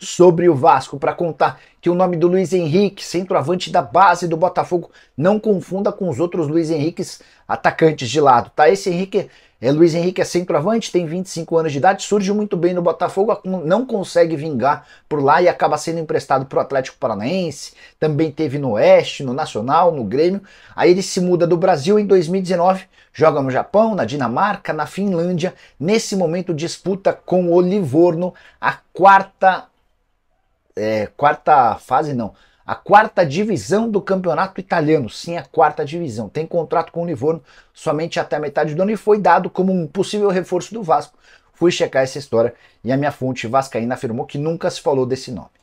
sobre o Vasco para contar que o nome do Luiz Henrique, centroavante da base do Botafogo, não confunda com os outros Luiz Henriques atacantes de lado, tá? Esse Henrique é Luiz Henrique é centroavante, tem 25 anos de idade, surge muito bem no Botafogo, não consegue vingar por lá e acaba sendo emprestado para o Atlético Paranaense. Também teve no Oeste, no Nacional, no Grêmio. Aí ele se muda do Brasil em 2019, joga no Japão, na Dinamarca, na Finlândia. Nesse momento disputa com o Livorno a quarta é, quarta fase não, a quarta divisão do campeonato italiano. Sim, a quarta divisão. Tem contrato com o Livorno somente até a metade do ano e foi dado como um possível reforço do Vasco. Fui checar essa história e a minha fonte vascaína afirmou que nunca se falou desse nome.